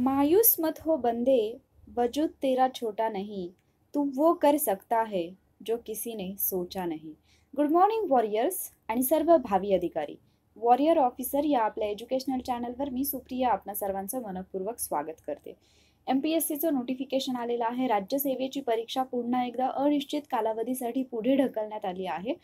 मायूस मत हो बंदे वजूद तेरा छोटा नहीं तू वो कर सकता है जो किसी ने सोचा नाही गुड मॉर्निंग वॉरियर्स आणि सर्व भावी अधिकारी वॉरियर ऑफिसर या आपल्या एज्युकेशनल चॅनलवर मी सुप्रिया आपणा सर्वांचं मनपूर्वक स्वागत करते एम पी एस सीचं नोटिफिकेशन आलेलं आहे राज्यसेवेची परीक्षा पुन्हा एकदा अनिश्चित कालावधीसाठी पुढे ढकलण्यात आली आहे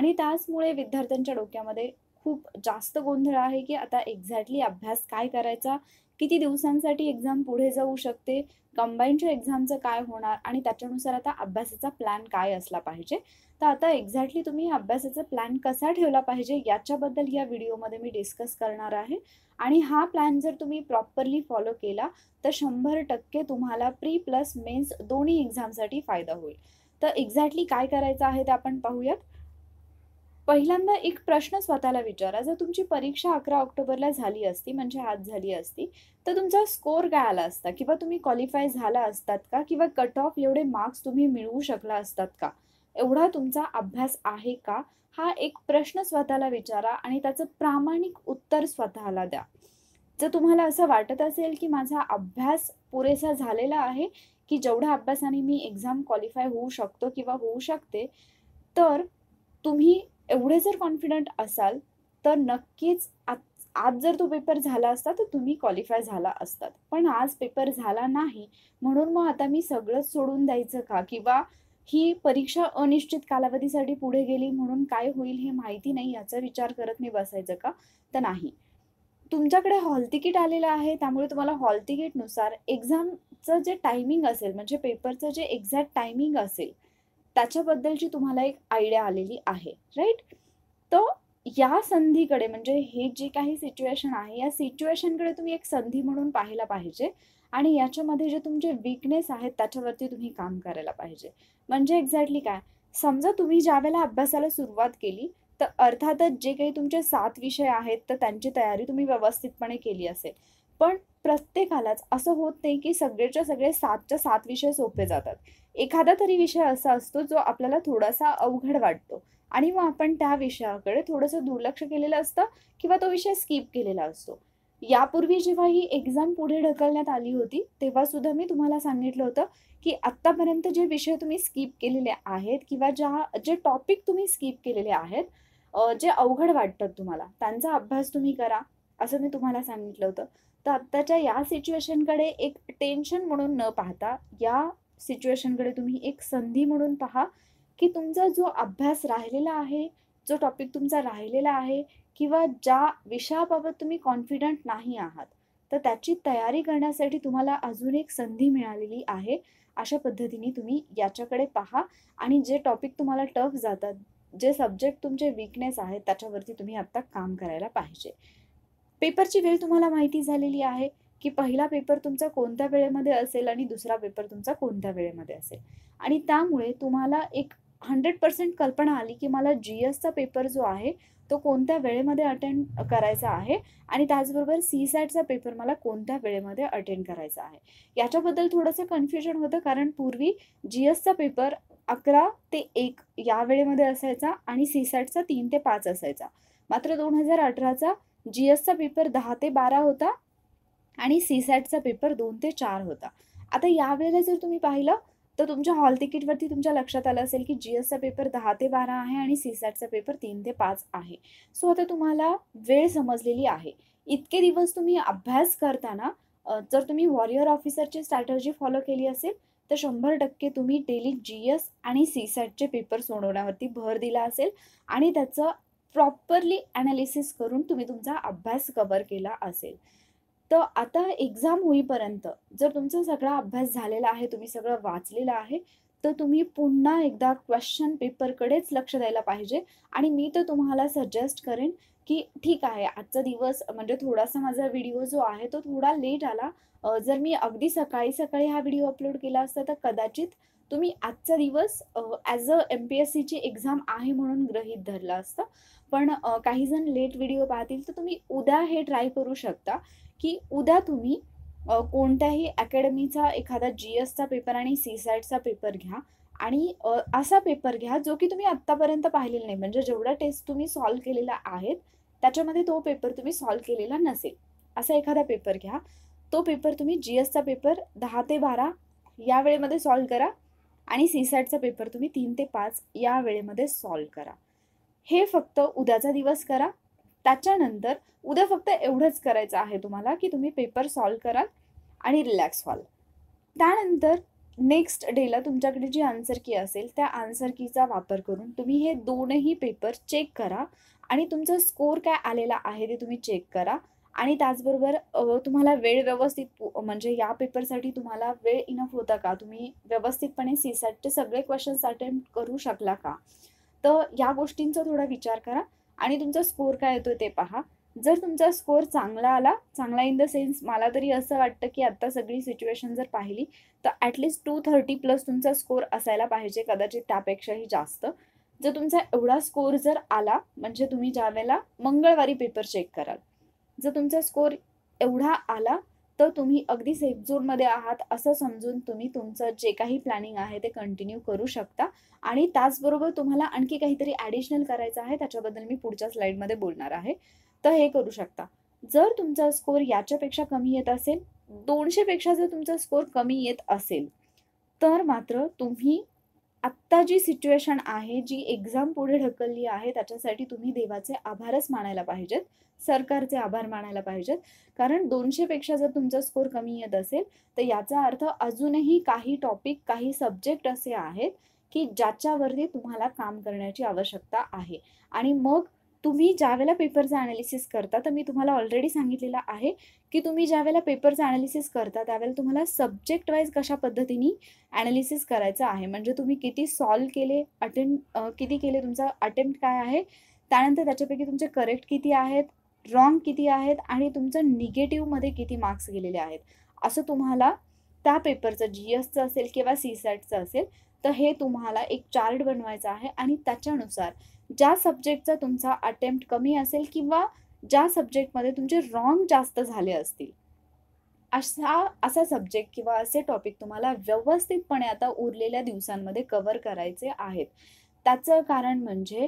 आणि त्याचमुळे विद्यार्थ्यांच्या डोक्यामध्ये खूप जास्त गोंधळ आहे की आता एक्झॅक्टली अभ्यास काय करायचा किती दिवसांसाठी एक्झाम पुढे जाऊ शकते कंबाईनच्या एक्झामचं काय होणार आणि त्याच्यानुसार आता अभ्यासाचा प्लॅन काय असला पाहिजे तर आता एक्झॅक्टली तुम्ही अभ्यासाचा प्लॅन कसा ठेवला पाहिजे याच्याबद्दल या व्हिडिओमध्ये मी डिस्कस करणार आहे आणि हा प्लॅन जर तुम्ही प्रॉपरली फॉलो केला तर शंभर टक्के तुम्हाला प्री प्लस मेन्स दोन्ही एक्झामसाठी फायदा होईल तर एक्झॅक्टली काय करायचं आहे ते आपण पाहूयात पहिल्यांदा एक प्रश्न स्वतःला विचारा जर तुमची परीक्षा अकरा ऑक्टोबरला झाली असती म्हणजे आज झाली असती तर तुमचा स्कोअर काय आला असता किंवा तुम्ही क्वालिफाय झाला असतात का किंवा कट ऑफ एवढे मार्क्स तुम्ही मिळवू शकला असतात का एवढा तुमचा अभ्यास आहे का हा एक प्रश्न स्वतःला विचारा आणि त्याचं प्रामाणिक उत्तर स्वतःला द्या जर तुम्हाला असं वाटत असेल की माझा अभ्यास पुरेसा झालेला आहे की जेवढ्या अभ्यासाने मी एक्झाम क्वालिफाय होऊ शकतो किंवा होऊ शकते तर तुम्ही एवढे जर कॉन्फिडंट असाल तर नक्कीच आज जर तो पेपर झाला असता तर तुम्ही क्वालिफाय झाला असतात पण आज पेपर झाला नाही म्हणून मग आता मी सगळंच सोडून द्यायचं का किंवा ही परीक्षा अनिश्चित कालावधीसाठी पुढे गेली म्हणून काय होईल हे माहिती नाही याचा विचार करत मी बसायचं का तर नाही तुमच्याकडे हॉल तिकीट आलेलं आहे त्यामुळे तुम्हाला हॉल तिकीटनुसार एक्झामचं जे टायमिंग असेल म्हणजे पेपरचं जे एक्झॅक्ट टायमिंग असेल त्याच्याबद्दलची तुम्हाला एक आयडिया आलेली आहे राईट तर या संधीकडे म्हणजे हे जे काही सिच्युएशन आहे या सिच्युएशनकडे तुम्ही एक संधी म्हणून पाहायला पाहिजे आणि याच्यामध्ये जे तुमचे विकनेस आहेत त्याच्यावरती तुम्ही काम करायला पाहिजे म्हणजे एक्झॅक्टली काय समजा तुम्ही ज्या वेळेला अभ्यासाला सुरुवात केली तर अर्थातच जे काही तुमचे सात विषय आहेत तर त्यांची तयारी तुम्ही व्यवस्थितपणे केली असेल पण प्रत्येकालाच असं होत नाही की सगळेच्या सगळे सातच्या सात विषय सोपे जातात एखादा तरी विषय असा असतो जो आपल्याला थोडासा अवघड वाटतो आणि मग आपण त्या विषयाकडे थोडंसं दुर्लक्ष केलेलं असतं किंवा तो विषय स्किप केलेला असतो यापूर्वी जेव्हा ही एक्झाम पुढे ढकलण्यात आली होती तेव्हा सुद्धा मी तुम्हाला सांगितलं होतं की आत्तापर्यंत जे विषय तुम्ही स्किप केलेले आहेत किंवा ज्या जे टॉपिक तुम्ही स्किप केलेले आहेत जे अवघड वाटतात तुम्हाला त्यांचा अभ्यास तुम्ही करा असं मी तुम्हाला सांगितलं होतं तर आत्ताच्या या सिच्युएशनकडे एक टेन्शन म्हणून न पाहता या सिच्युएशनकडे तुम्ही एक संधी म्हणून पहा की तुमचा जो अभ्यास राहिलेला आहे जो टॉपिक तुमचा राहिलेला आहे किंवा ज्या विषयाबाबत तुम्ही कॉन्फिडंट नाही आहात तर त्याची तयारी करण्यासाठी तुम्हाला अजून एक संधी मिळालेली आहे अशा पद्धतीने तुम्ही याच्याकडे पहा आणि जे टॉपिक तुम्हाला टफ जातात जे सब्जेक्ट तुमचे वीकनेस आहेत त्याच्यावरती तुम्ही आत्ता काम करायला पाहिजे पेपरची वेळ तुम्हाला माहिती झालेली आहे की पहिला पेपर तुमचा कोणत्या वेळेमध्ये असेल आणि दुसरा पेपर तुमचा कोणत्या वेळेमध्ये असेल आणि त्यामुळे तुम्हाला एक हंड्रेड पर्सेंट कल्पना आली की मला जी एसचा पेपर जो आहे तो कोणत्या वेळेमध्ये अटेंड करायचा आहे आणि त्याचबरोबर सी सॅटचा पेपर मला कोणत्या वेळेमध्ये अटेंड करायचा आहे याच्याबद्दल थोडंसं कन्फ्युजन होतं कारण पूर्वी जी एसचा पेपर अकरा ते एक या वेळेमध्ये असायचा आणि सी सॅटचा तीन ते पाच असायचा मात्र दोन हजार अठराचा जी एसचा पेपर दहा ते बारा होता आणि सी सॅटचा पेपर दोन ते चार होता आता यावेळेला जर तुम्ही पाहिलं तर तुमच्या हॉल तिकीटवरती तुमच्या लक्षात आलं असेल की जी एसचा पेपर दहा ते बारा आहे आणि सी सॅटचा पेपर तीन ते पाच आहे सो आता तुम्हाला वेळ समजलेली आहे इतके दिवस तुम्ही अभ्यास करताना जर तुम्ही वॉरियर ऑफिसरची स्ट्रॅटर्जी फॉलो केली असेल तर शंभर टक्के तुम्ही डेली जी एस आणि सी सॅटचे पेपर सोडवण्यावरती भर दिला असेल आणि त्याचं प्रॉपरली ॲनालिसिस करून तुम्ही तुमचा अभ्यास कवर केला असेल तर आता एक्झाम होईपर्यंत जर तुमचा सगळा अभ्यास झालेला आहे तुम्ही सगळं वाचलेलं आहे तर तुम्ही पुन्हा एकदा क्वेश्चन पेपरकडेच लक्ष द्यायला पाहिजे आणि मी तर तुम्हाला सजेस्ट करेन की ठीक आहे आजचा दिवस म्हणजे थोडासा माझा व्हिडिओ जो आहे तो थोडा लेट आला जर मी अगदी सकाळी सकाळी हा व्हिडिओ अपलोड केला असता तर कदाचित तुम्ही आजचा दिवस as a M P S सीची एक्झाम आहे म्हणून गृहीत धरलं असतं पण काही जण लेट व्हिडिओ पाहतील तर तुम्ही उद्या हे ट्राय करू शकता की उद्या तुम्ही कोणत्याही अकॅडमीचा एखादा जी एसचा पेपर आणि सी सॅटचा पेपर घ्या आणि असा पेपर घ्या जो की तुम्ही आत्तापर्यंत पाहिलेला नाही म्हणजे जेवढा टेस्ट तुम्ही सॉल्व केलेला आहेत त्याच्यामध्ये तो पेपर तुम्ही सॉल्व केलेला नसेल असा एखादा पेपर घ्या तो पेपर तुम्ही जी एसचा पेपर दहा ते बारा या वेळेमध्ये सॉल्व करा आणि सी सॅटचा पेपर तुम्ही तीन ते पाच या वेळेमध्ये सॉल्व करा हे फक्त उद्याचा दिवस करा त्याच्यानंतर उद्या फक्त एवढंच करायचं आहे तुम्हाला की तुम्ही पेपर सॉल्व कराल आणि रिलॅक्स व्हाल त्यानंतर नेक्स्ट डेला तुमच्याकडे जी आन्सर की असेल त्या आन्सर कीचा वापर करून तुम्ही हे दोनही पेपर चेक करा आणि तुमचा स्कोर काय आलेला आहे ते तुम्ही चेक करा आणि त्याचबरोबर तुम्हाला वेळ व्यवस्थित म्हणजे या पेपरसाठी तुम्हाला वेळ इनफ होता का तुम्ही व्यवस्थितपणे सी सगळे क्वेश्चन्स अटेम्प्ट करू शकला का तर या गोष्टींचा थोडा विचार करा आणि तुमचा स्कोअर काय येतो ते पहा जर तुमचा स्कोअर चांगला आला चांगला इन द सेन्स मला तरी असं वाटतं की आत्ता सगळी सिच्युएशन जर पाहिली तर ॲटलीस्ट टू थर्टी प्लस तुमचा स्कोर असायला पाहिजे कदाचित त्यापेक्षाही जास्त जर तुमचा एवढा स्कोअर जर आला म्हणजे तुम्ही ज्यावेळेला मंगळवारी पेपर चेक कराल जर तुमचा स्कोर एवढा आला तर तुम्ही अगदी सेफ झोनमध्ये आहात असं समजून तुम्ही तुमचं जे काही प्लॅनिंग आहे ते कंटिन्यू करू शकता आणि त्याचबरोबर तुम्हाला आणखी काहीतरी ॲडिशनल करायचं आहे त्याच्याबद्दल मी पुढच्या स्लाईडमध्ये बोलणार आहे तर हे करू शकता जर तुमचा स्कोर याच्यापेक्षा कमी येत असेल दोनशेपेक्षा जर तुमचा स्कोर कमी येत असेल तर मात्र तुम्ही आत्ता जी सिच्युएशन आहे जी एक्झाम पुढे ढकलली आहे त्याच्यासाठी तुम्ही देवाचे आभारच मानायला पाहिजेत सरकारचे आभार मानायला पाहिजेत कारण दोनशेपेक्षा जर तुमचा स्कोर कमी येत असेल तर याचा अर्थ अजूनही काही टॉपिक काही सब्जेक्ट असे आहेत की ज्याच्यावरती तुम्हाला काम करण्याची आवश्यकता आहे आणि मग तुम्ही ज्यावेळेला पेपरचं ॲनालिसिस करता तर मी तुम्हाला ऑलरेडी सांगितलेलं आहे की तुम्ही ज्यावेळेला पेपरचं ॲनालिसिस करता त्यावेळेला तुम्हाला सब्जेक्ट वाईज कशा पद्धतीने ॲनालिसिस करायचं आहे म्हणजे तुम्ही किती सॉल्व केले अटेम किती केले तुमचा अटेम्प्ट काय आहे त्यानंतर त्याच्यापैकी तुमचे करेक्ट किती आहेत रॉंग किती आहेत आणि तुमचं निगेटिव्हमध्ये किती मार्क्स गेलेले आहेत असं तुम्हाला त्या पेपरचं जी एसचं असेल किंवा सी सॅटचं असेल तर हे तुम्हाला एक चार्ट बनवायचं आहे आणि त्याच्यानुसार ज्या सब्जेक्टचा तुमचा अटेम्प्ट कमी असेल किंवा ज्या सब्जेक्टमध्ये तुमचे रॉंग जास्त झाले असतील असा असा सब्जेक्ट किंवा असे टॉपिक तुम्हाला व्यवस्थितपणे आता उरलेल्या दिवसांमध्ये कवर करायचे आहेत त्याचं कारण म्हणजे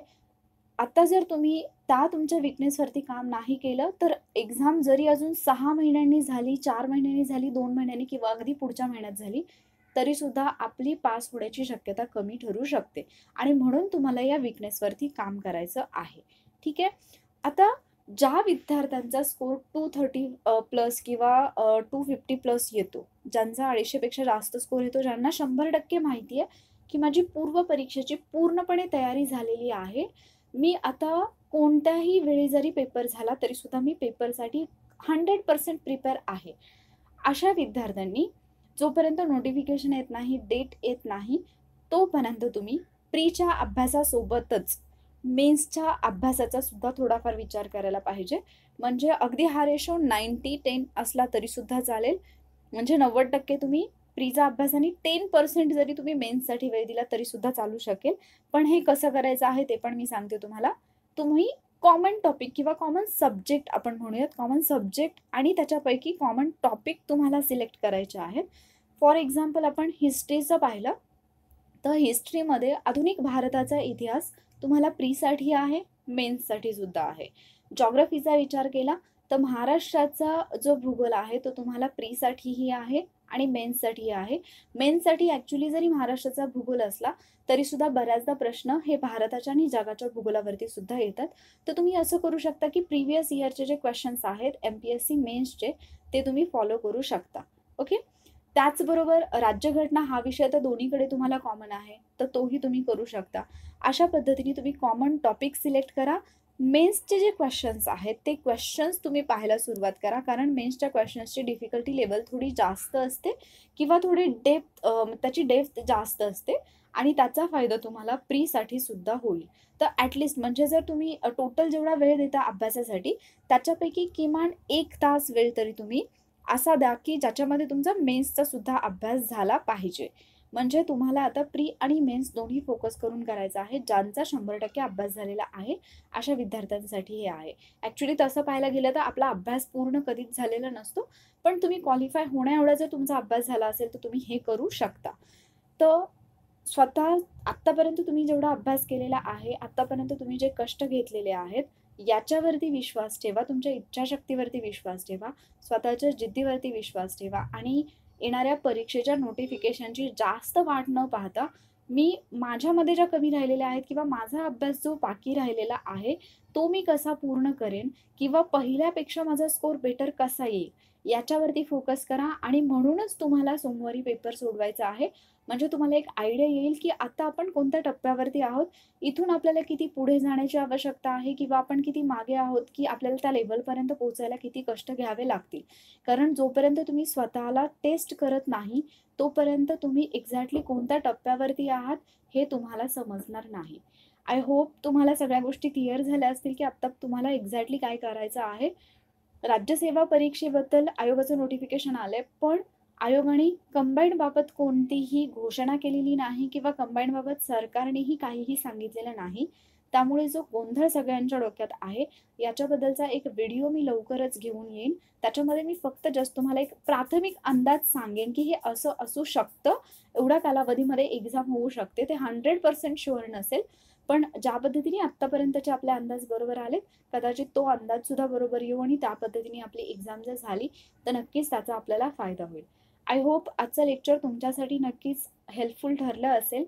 आता जर तुम्ही त्या तुमच्या विकनेसवरती काम नाही केलं तर एक्झाम जरी अजून सहा महिन्यांनी झाली चार महिन्यांनी झाली दोन महिन्यांनी किंवा अगदी पुढच्या महिन्यात झाली तरीसुद्धा आपली पास होण्याची शक्यता कमी ठरू शकते आणि म्हणून तुम्हाला या विकनेसवरती काम करायचं आहे ठीक आहे आता ज्या विद्यार्थ्यांचा स्कोर टू थर्टी प्लस किंवा टू फिफ्टी प्लस येतो ज्यांचा अडीचशेपेक्षा जास्त स्कोर येतो ज्यांना शंभर टक्के माहिती आहे की माझी पूर्व परीक्षेची पूर्णपणे तयारी झालेली आहे मी आता कोणत्याही वेळी जरी पेपर झाला तरीसुद्धा मी पेपरसाठी हंड्रेड पर्सेंट प्रिपेअर आहे अशा विद्यार्थ्यांनी जोपर्यंत नोटिफिकेशन येत नाही डेट येत नाही तोपर्यंत तुम्ही प्रीच्या अभ्यासासोबतच मेन्सच्या अभ्यासाचा सुद्धा थोडाफार विचार करायला पाहिजे म्हणजे अगदी हा रेशो नाईन्टी टेन असला तरीसुद्धा चालेल म्हणजे नव्वद टक्के तुम्ही प्रीचा अभ्यास आणि टेन पर्सेंट जरी तुम्ही मेन्ससाठी वेळ दिला तरीसुद्धा चालू शकेल पण हे कसं करायचं आहे ते पण मी सांगते तुम्हाला तुम्ही कॉमन टॉपिक किंवा कॉमन सब्जेक्ट आपण म्हणूयात कॉमन सब्जेक्ट आणि त्याच्यापैकी कॉमन टॉपिक तुम्हाला सिलेक्ट करायचे आहेत फॉर एक्झाम्पल आपण हिस्ट्रीचं पाहिलं तर हिस्ट्रीमध्ये आधुनिक भारताचा इतिहास तुम्हाला प्रीसाठी आहे मेन्ससाठी सुद्धा आहे जॉग्रफीचा विचार केला तर महाराष्ट्राचा जो भूगोल आहे तो तुम्हाला प्रीसाठीही आहे आणि मेन्ससाठी आहे मेन्ससाठी ॲक्च्युली जरी महाराष्ट्राचा भूगोल असला तरी सुद्धा बऱ्याचदा प्रश्न हे भारताच्या आणि जगाच्या भूगोलावरती सुद्धा येतात तर तुम्ही असं करू शकता की प्रिव्हियस इयरचे जे क्वेश्चन्स आहेत एम पी मेन्सचे ते तुम्ही फॉलो करू शकता ओके त्याचबरोबर राज्यघटना हा विषय तर दोन्हीकडे तुम्हाला कॉमन आहे तर तोही तुम्ही करू शकता अशा पद्धतीने तुम्ही कॉमन टॉपिक सिलेक्ट करा मेन्सचे जे क्वेश्चन्स आहेत ते क्वेश्चन्स तुम्ही पाहायला सुरुवात करा कारण मेन्सच्या क्वेश्चन्सची डिफिकल्टी लेवल थोडी जास्त असते किंवा थोडी डेप्थ त्याची डेप्थ जास्त असते आणि त्याचा फायदा तुम्हाला प्रीसाठी सुद्धा होईल तर ॲटलिस्ट म्हणजे जर तुम्ही टोटल जेवढा वेळ देता अभ्यासासाठी त्याच्यापैकी किमान एक तास वेळ तरी तुम्ही असा द्या की ज्याच्यामध्ये तुमचा मेन्सचा सुद्धा अभ्यास झाला पाहिजे म्हणजे तुम्हाला आता प्री आणि मेन्स दोन्ही फोकस करून करायचा आहे ज्यांचा शंभर टक्के अभ्यास झालेला आहे अशा विद्यार्थ्यांसाठी हे आहे ॲक्च्युली तसं पाहायला गेलं तर आपला अभ्यास पूर्ण कधीच झालेला नसतो पण तुम्ही क्वालिफाय होण्या एवढा जर तुमचा अभ्यास झाला असेल तर तुम्ही हे करू शकता तर स्वतः आत्तापर्यंत तुम्ही जेवढा अभ्यास केलेला आहे आत्तापर्यंत तुम्ही जे कष्ट घेतलेले आहेत याच्यावरती विश्वास ठेवा तुमच्या इच्छाशक्तीवरती विश्वास ठेवा स्वतःच्या जिद्दीवरती विश्वास ठेवा आणि येणाऱ्या परीक्षेच्या नोटिफिकेशनची जास्त वाट न पाहता मी माझ्यामध्ये ज्या कमी राहिलेल्या आहेत किंवा माझा अभ्यास जो बाकी राहिलेला आहे तो मी कसा पूर्ण करेन किंवा पहिल्यापेक्षा माझा स्कोर बेटर कसा येईल याच्यावरती फोकस करा आणि म्हणूनच तुम्हाला सोमवारी पेपर सोडवायचा आहे म्हणजे तुम्हाला एक आयडिया येईल की आता आपण कोणत्या टप्प्यावरती आहोत इथून आपल्याला किती पुढे जाण्याची आवश्यकता आहे किंवा आपण किती मागे आहोत की आपल्याला त्या लेवलपर्यंत पोहोचायला किती कष्ट घ्यावे लागतील कारण जोपर्यंत तुम्ही स्वतःला टेस्ट करत नाही तोपर्यंत तुम्ही एक्झॅक्टली कोणत्या टप्प्यावरती आहात हे तुम्हाला समजणार नाही आय होप तुम्हाला सगळ्या गोष्टी क्लिअर झाल्या असतील की आत्ता तुम्हाला एक्झॅक्टली काय करायचं आहे राज्यसेवा परीक्षेबद्दल आयोगाचं नोटिफिकेशन आलंय पण आयोगाने कंबाईंड कोणतीही घोषणा केलेली नाही किंवा कंबाईंड सरकारनेही काहीही सांगितलेलं नाही त्यामुळे जो गोंधळ सगळ्यांच्या डोक्यात आहे याच्याबद्दलचा एक व्हिडिओ मी लवकरच घेऊन येईन त्याच्यामध्ये मी फक्त जस्ट तुम्हाला एक प्राथमिक अंदाज सांगेन की हे असं असू शकतं एवढ्या कालावधीमध्ये एक्झाम होऊ शकते ते हंड्रेड पर्सेंट शुअर नसेल पण ज्या पद्धतीने आत्तापर्यंतचे आपले अंदाज बरोबर आलेत कदाचित तो अंदाजसुद्धा बरोबर येऊ आणि त्या पद्धतीने आपली एक्झाम जर झाली तर नक्कीच त्याचा आपल्याला फायदा होईल आय होप आजचं लेक्चर तुमच्यासाठी नक्कीच हेल्पफुल ठरलं असेल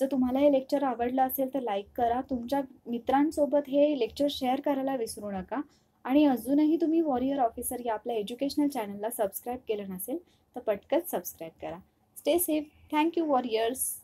जर तुम्हाला हे लेक्चर आवडलं असेल तर लाईक करा तुमच्या मित्रांसोबत हे लेक्चर शेअर करायला विसरू नका आणि अजूनही तुम्ही वॉरियर ऑफिसर या आपल्या एज्युकेशनल चॅनलला सबस्क्राईब केलं नसेल तर पटकन सबस्क्राईब करा स्टे सेफ थँक्यू वॉरियर्स